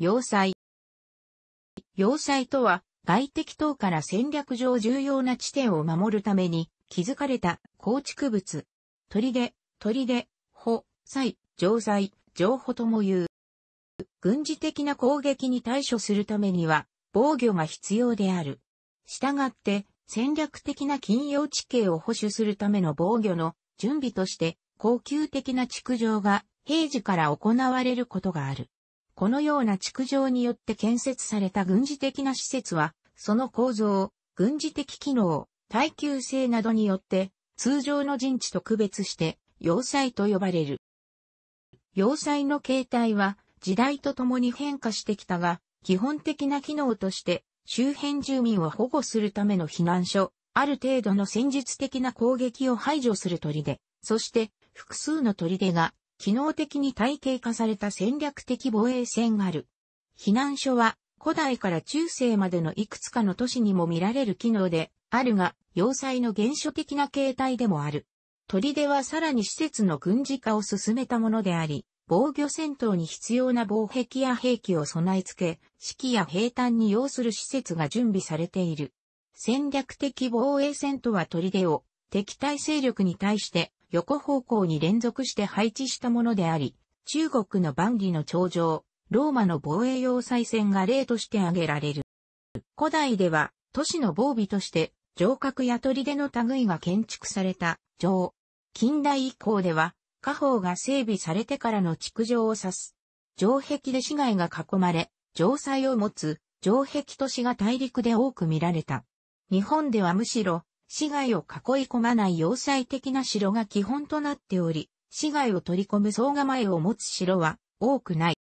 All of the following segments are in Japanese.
要塞。要塞とは、外敵等から戦略上重要な地点を守るために、築かれた構築物。砦、砦、保、塞、城塞、城保とも言う。軍事的な攻撃に対処するためには、防御が必要である。したがって、戦略的な金融地形を保守するための防御の準備として、高級的な築城が平時から行われることがある。このような築城によって建設された軍事的な施設は、その構造、軍事的機能、耐久性などによって、通常の陣地と区別して、要塞と呼ばれる。要塞の形態は、時代とともに変化してきたが、基本的な機能として、周辺住民を保護するための避難所、ある程度の戦術的な攻撃を排除する砦、そして、複数の砦が機能的に体系化された戦略的防衛線がある。避難所は古代から中世までのいくつかの都市にも見られる機能であるが、要塞の原初的な形態でもある。砦はさらに施設の軍事化を進めたものであり、防御戦闘に必要な防壁や兵器を備え付け、指揮や兵隊に要する施設が準備されている。戦略的防衛戦とは砦を敵対勢力に対して横方向に連続して配置したものであり、中国の万里の長城、ローマの防衛要塞線が例として挙げられる。古代では、都市の防備として、城郭や砦の類が建築された城。近代以降では、家宝が整備されてからの築城を指す。城壁で市街が囲まれ、城塞を持つ城壁都市が大陸で多く見られた。日本ではむしろ、市街を囲い込まない要塞的な城が基本となっており、市街を取り込む総構えを持つ城は多くない。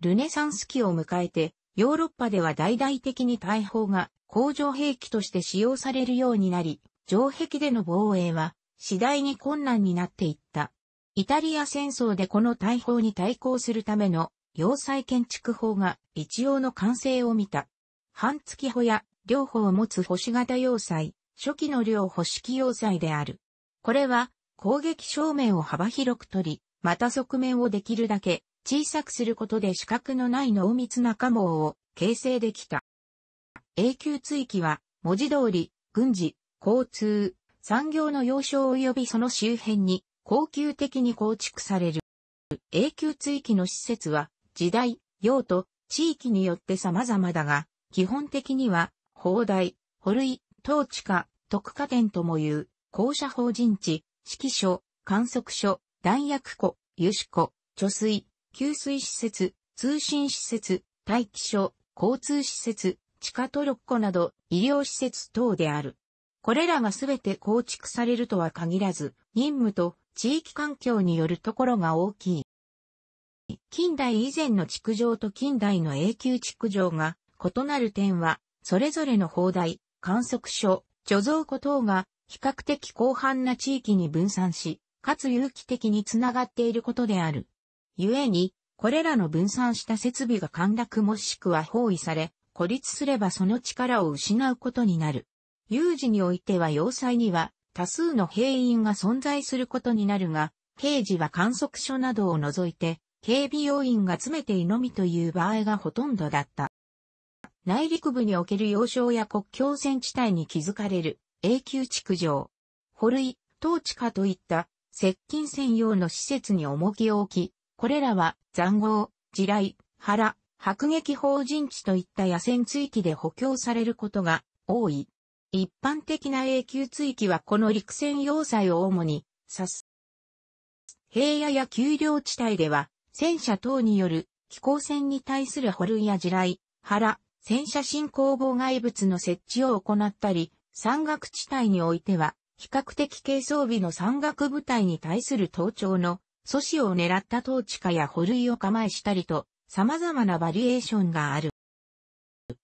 ルネサンス期を迎えて、ヨーロッパでは大々的に大砲が工場兵器として使用されるようになり、城壁での防衛は次第に困難になっていった。イタリア戦争でこの大砲に対抗するための要塞建築法が一応の完成を見た。半月砲や両方を持つ星型要塞、初期の量保式要塞である。これは、攻撃正面を幅広く取り、また側面をできるだけ小さくすることで死角のない濃密な加網を形成できた。永久追記は、文字通り、軍事、交通、産業の要衝及びその周辺に、恒久的に構築される。永久追記の施設は、時代、用途、地域によって様々だが、基本的には、砲台、捕類、統治下、特化点とも言う、校舎法人地、指揮所、観測所、弾薬庫、油脂庫、貯水、給水施設、通信施設、待機所、交通施設、地下トロッコなど医療施設等である。これらがすべて構築されるとは限らず、任務と地域環境によるところが大きい。近代以前の築城と近代の永久築城が異なる点は、それぞれの砲台、観測所、貯蔵庫等が比較的広範な地域に分散し、かつ有機的につながっていることである。故に、これらの分散した設備が陥落もしくは包囲され、孤立すればその力を失うことになる。有事においては要塞には多数の兵員が存在することになるが、平時は観測所などを除いて、警備要員が詰めていのみという場合がほとんどだった。内陸部における要衝や国境線地帯に築かれる永久築城、保類、統治下といった接近専用の施設に重きを置き、これらは残壕、地雷、腹、迫撃法人地といった野戦追記で補強されることが多い。一般的な永久追記はこの陸戦要塞を主に指す。平野や丘陵地帯では戦車等による飛行船に対する保類や地雷、腹、戦車進行妨害物の設置を行ったり、山岳地帯においては、比較的軽装備の山岳部隊に対する盗聴の阻止を狙った統治下や捕類を構えしたりと、様々なバリエーションがある。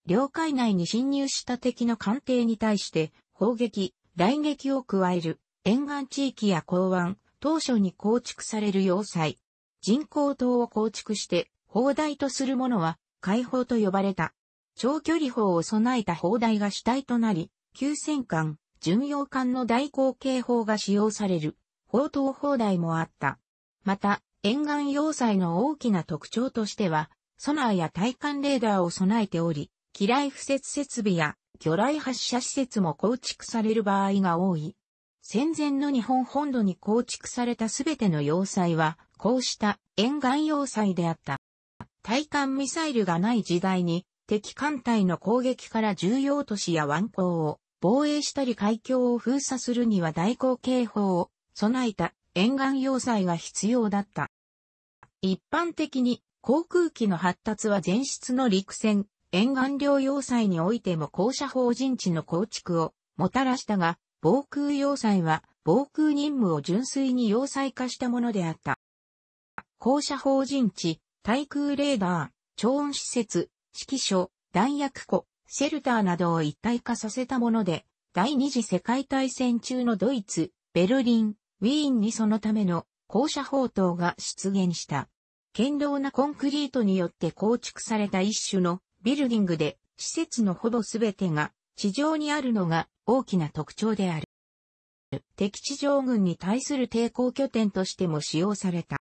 領海内に侵入した敵の艦艇に対して、砲撃、雷撃を加える、沿岸地域や港湾、当初に構築される要塞、人工島を構築して、砲台とするものは、解放と呼ばれた。長距離砲を備えた砲台が主体となり、急戦艦、巡洋艦の大口径砲が使用される、砲塔砲台もあった。また、沿岸要塞の大きな特徴としては、ソナーや対艦レーダーを備えており、機雷敷設設備や魚雷発射施設も構築される場合が多い。戦前の日本本土に構築されたすべての要塞は、こうした沿岸要塞であった。対艦ミサイルがない時代に、敵艦隊の攻撃から重要都市や湾港を防衛したり海峡を封鎖するには大航警報を備えた沿岸要塞が必要だった。一般的に航空機の発達は前室の陸戦、沿岸領要塞においても高射法人地の構築をもたらしたが、防空要塞は防空任務を純粋に要塞化したものであった。高射法人地、対空レーダー、超音施設、指揮所、弾薬庫、シェルターなどを一体化させたもので、第二次世界大戦中のドイツ、ベルリン、ウィーンにそのための校舎砲塔が出現した。堅牢なコンクリートによって構築された一種のビルディングで、施設のほぼすべてが地上にあるのが大きな特徴である。敵地上軍に対する抵抗拠点としても使用された。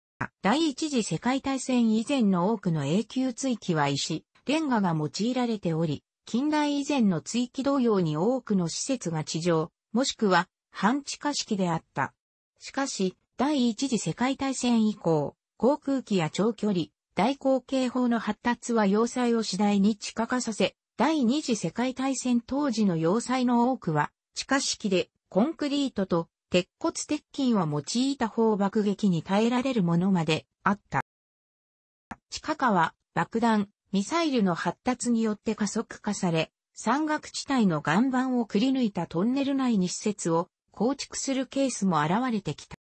第一次世界大戦以前の多くの永久追記は石、レンガが用いられており、近代以前の追記同様に多くの施設が地上、もしくは半地下式であった。しかし、第一次世界大戦以降、航空機や長距離、大口径砲の発達は要塞を次第に地下化させ、第二次世界大戦当時の要塞の多くは、地下式でコンクリートと鉄骨鉄筋を用いた砲爆撃に耐えられるものまであった。地下化は爆弾、ミサイルの発達によって加速化され、山岳地帯の岩盤をくり抜いたトンネル内に施設を構築するケースも現れてきた。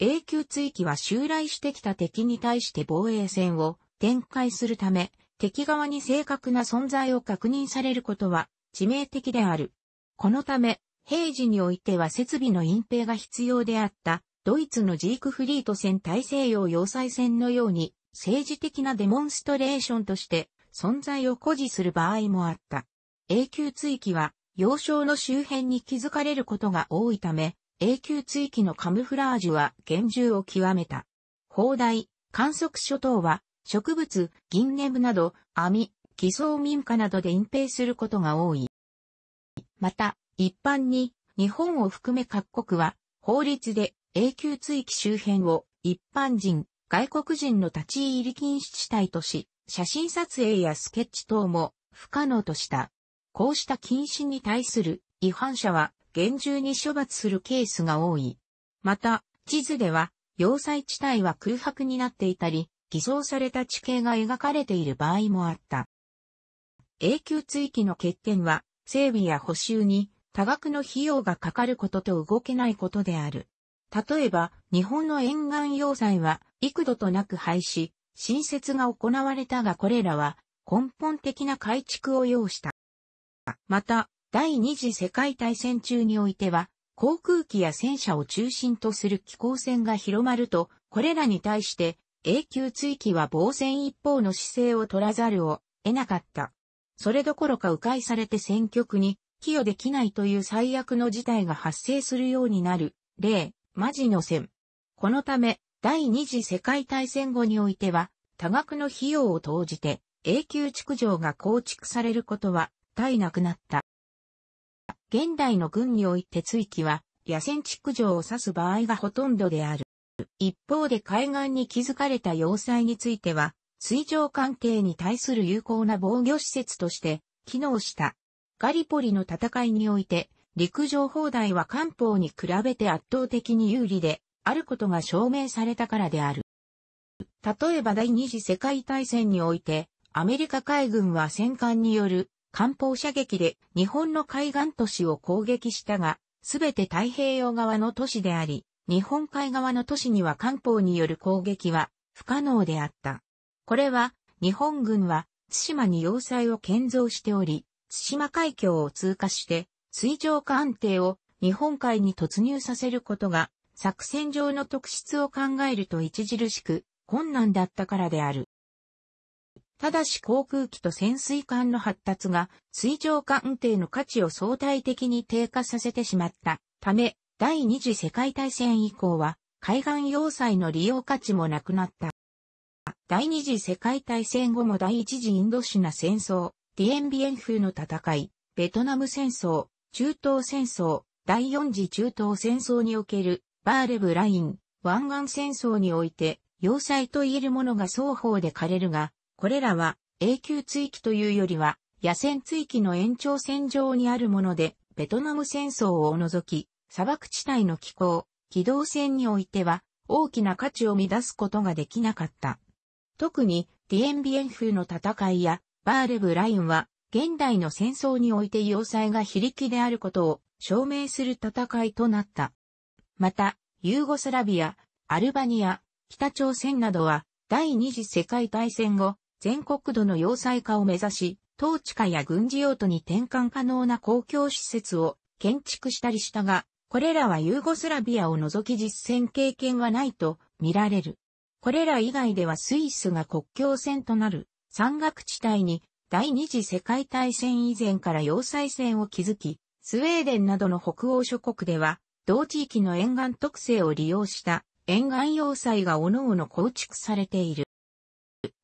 永久追記は襲来してきた敵に対して防衛戦を展開するため、敵側に正確な存在を確認されることは致命的である。このため、平時においては設備の隠蔽が必要であった、ドイツのジークフリート戦大西洋要塞戦のように、政治的なデモンストレーションとして存在を誇示する場合もあった。永久追記は、幼少の周辺に築かれることが多いため、永久追記のカムフラージュは厳重を極めた。砲台、観測所等は、植物、銀ネムなど、網、偽装民家などで隠蔽することが多い。また、一般に、日本を含め各国は、法律で永久追記周辺を一般人、外国人の立ち入り禁止地帯とし、写真撮影やスケッチ等も不可能とした。こうした禁止に対する違反者は厳重に処罰するケースが多い。また、地図では、要塞地帯は空白になっていたり、偽装された地形が描かれている場合もあった。永久追記の欠点は、整備や補修に多額の費用がかかることと動けないことである。例えば、日本の沿岸要塞は幾度となく廃止、新設が行われたがこれらは根本的な改築を要した。また、第二次世界大戦中においては、航空機や戦車を中心とする機構戦が広まると、これらに対して永久追記は防戦一方の姿勢を取らざるを得なかった。それどころか迂回されて戦局に寄与できないという最悪の事態が発生するようになる。例、マジの戦。このため、第二次世界大戦後においては、多額の費用を投じて、永久築城が構築されることは、絶えなくなった。現代の軍において追記は、野戦築城を指す場合がほとんどである。一方で海岸に築かれた要塞については、水上艦艇に対する有効な防御施設として、機能した。ガリポリの戦いにおいて、陸上砲台は艦砲に比べて圧倒的に有利で、あることが証明されたからである。例えば第二次世界大戦において、アメリカ海軍は戦艦による艦砲射撃で日本の海岸都市を攻撃したが、すべて太平洋側の都市であり、日本海側の都市には艦砲による攻撃は不可能であった。これは、日本軍は対馬に要塞を建造しており、対馬海峡を通過して、水上艦艇を日本海に突入させることが作戦上の特質を考えると著しく困難だったからである。ただし航空機と潜水艦の発達が水上艦艇の価値を相対的に低下させてしまったため、第二次世界大戦以降は海岸要塞の利用価値もなくなった。第二次世界大戦後も第一次インドシナ戦争、ディエンビエン風の戦い、ベトナム戦争、中東戦争、第四次中東戦争におけるバーレブライン、湾岸戦争において、要塞と言えるものが双方で枯れるが、これらは永久追記というよりは、野戦追記の延長線上にあるもので、ベトナム戦争を除き、砂漠地帯の気候、機動戦においては、大きな価値を乱すことができなかった。特に、ディエンビエンフの戦いや、バーレブラインは、現代の戦争において要塞が非力であることを証明する戦いとなった。また、ユーゴスラビア、アルバニア、北朝鮮などは、第二次世界大戦後、全国土の要塞化を目指し、統治下や軍事用途に転換可能な公共施設を建築したりしたが、これらはユーゴスラビアを除き実践経験はないと見られる。これら以外ではスイスが国境線となる山岳地帯に第二次世界大戦以前から要塞線を築き、スウェーデンなどの北欧諸国では同地域の沿岸特性を利用した沿岸要塞が各々構築されている。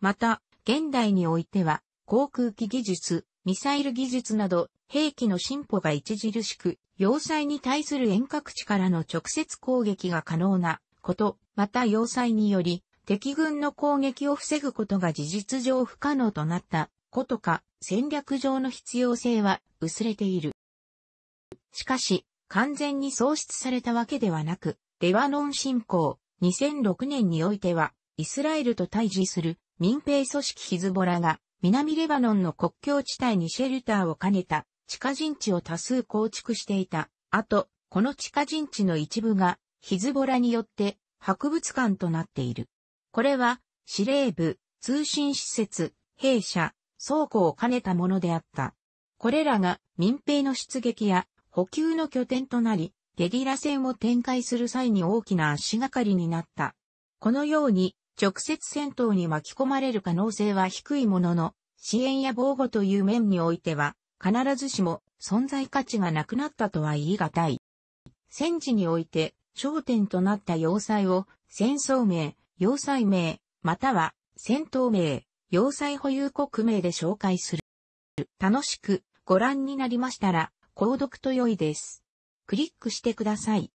また、現代においては、航空機技術、ミサイル技術など、兵器の進歩が著しく、要塞に対する遠隔地からの直接攻撃が可能なこと、また要塞により、敵軍の攻撃を防ぐことが事実上不可能となったことか、戦略上の必要性は薄れている。しかし、完全に喪失されたわけではなく、レバノン侵攻、2006年においては、イスラエルと対峙する民兵組織ヒズボラが、南レバノンの国境地帯にシェルターを兼ねた地下陣地を多数構築していた。あと、この地下陣地の一部がヒズボラによって博物館となっている。これは司令部、通信施設、兵舎、倉庫を兼ねたものであった。これらが民兵の出撃や補給の拠点となり、ゲリラ戦を展開する際に大きな足がかりになった。このように、直接戦闘に巻き込まれる可能性は低いものの、支援や防護という面においては、必ずしも存在価値がなくなったとは言い難い。戦時において、焦点となった要塞を、戦争名、要塞名、または戦闘名、要塞保有国名で紹介する。楽しくご覧になりましたら、購読と良いです。クリックしてください。